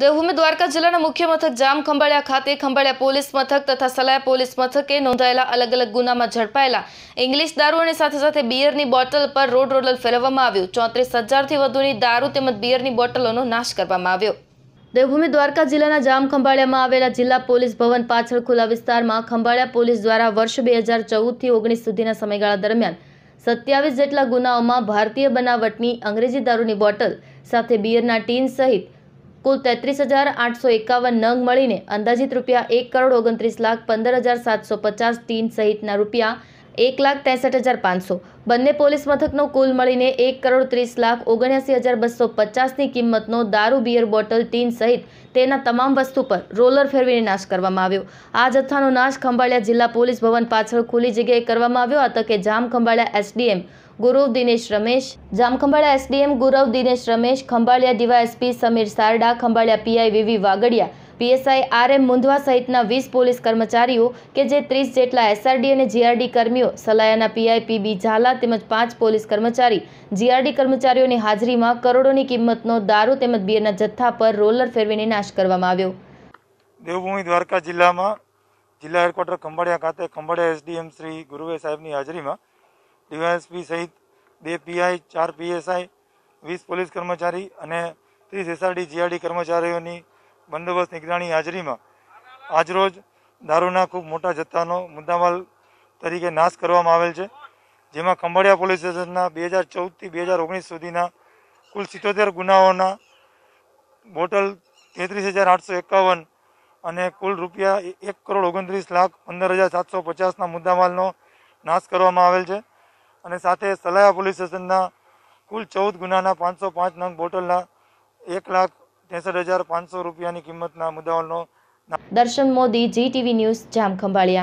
દેવભૂમિ દ્વારકા જિલ્લાના મુખ્ય મથક જામ ખંભાળિયા ખાતે ખંભાળિયા પોલીસ મથક તથા સલાયા પોલીસ મથકે નોંધાયેલા અલગ અલગ ગુનામાં ઝડપાયેલા ઇંગ્લિશ દારૂ અને સાથે સાથે બિયરની બોટલ પર રોડ રોલર ફેરવવામાં આવ્યું ચોત્રીસ હજારથી વધુની દારૂ તેમજ બિયરની બોટલોનો નાશ કરવામાં આવ્યો દેવભૂમિ દ્વારકા જિલ્લાના જામ ખંભાળિયામાં આવેલા જિલ્લા પોલીસ ભવન પાછળ ખુલ્લા વિસ્તારમાં ખંભાળિયા પોલીસ દ્વારા વર્ષ બે હજાર ચૌદથી ઓગણીસ સુધીના સમયગાળા દરમિયાન સત્યાવીસ જેટલા ગુનાઓમાં ભારતીય બનાવટની અંગ્રેજી દારૂની બોટલ સાથે બિયરના ટીન સહિત કુલ તેત્રીસ હજાર આઠસો એકાવન નંગ મળીને અંદાજીત રૂપિયા એક કરોડ ઓગણત્રીસ લાખ પંદર હજાર સાતસો પચાસ ટીન સહિતના રૂપિયા એક લાખ ત્રેસઠ હજાર પાંચસો બંને પોલીસ મથકનો કુલ મળીને એક કરોડ ત્રીસ લાખ ઓગણ્યાસી હજાર બસો પચાસની કિંમતનો દારૂ બિયર બોટલ ટીન સહિત તેના તમામ વસ્તુ પર રોલર ફેરવીને નાશ કરવામાં આવ્યો આ જથ્થાનો નાશ ખંભાળિયા જિલ્લા પોલીસ ભવન પાછળ ખુલ્લી જગ્યાએ કરવામાં આવ્યો આ તકે Jam Khambhalia SDM Gurav Dinesh Ramesh Jamkhambhalia SDM Gurav Dinesh Ramesh Khambhalia DYSP Sameer Sarda Khambhalia PI VV Vagadiya PSI R M Mundhva સહિતના વીસ પોલીસ કર્મચારીઓ કે જે ત્રીસ જેટલા એસઆરડી અને જીઆરડી કર્મીઓ સલાયાના પીઆઈ પીબી ઝાલા તેમજ પાંચ પોલીસ કર્મચારી જીઆરડી કર્મચારીઓની હાજરીમાં કરોડોની કિંમતનો દારૂ તેમજ બિયરના જથ્થા પર રોલર ફેરવીને નાશ કરવામાં આવ્યો દેવભૂમિ દ્વારકા જિલ્લામાં જિલ્લા હેડક્વાર્ટર ખંભાળિયા ખાતે ખંભાળિયા એસડીએમ શ્રી ગુરુવે સાહેબની હાજરીમાં ડીવાયએસપી સહિત બે પીઆઈ ચાર પીએસઆઈ વીસ પોલીસ કર્મચારી અને ત્રીસ એસઆરડી જીઆરડી કર્મચારીઓની બંદોબસ્ત નિગરાણી હાજરીમાં આજરોજ દારૂના ખૂબ મોટા જથ્થાનો મુદ્દામાલ તરીકે નાશ કરવામાં આવેલ છે જેમાં ખંભાળિયા પોલીસ સ્ટેશનના બે હજાર ચૌદથી બે હજાર ઓગણીસ સુધીના કુલ સિત્તોતેર ગુનાઓના બોટલ તેત્રીસ હજાર આઠસો એકાવન અને કુલ રૂપિયા એક કરોડ ઓગણત્રીસ લાખ પંદર હજાર સાતસો પચાસના મુદ્દામાલનો નાશ કરવામાં આવેલ છે અને સાથે સલાયા પોલીસ સ્ટેશનના કુલ ચૌદ ગુનાના પાંચસો પાંચ નંગ બોટલના એક લાખ ત્રેસઠ હજાર પાંચસો રૂપિયાની કિંમતના મુદ્દાઓનો દર્શન મોદી જી ટીવી ન્યૂઝ જામ ખંભાળિયા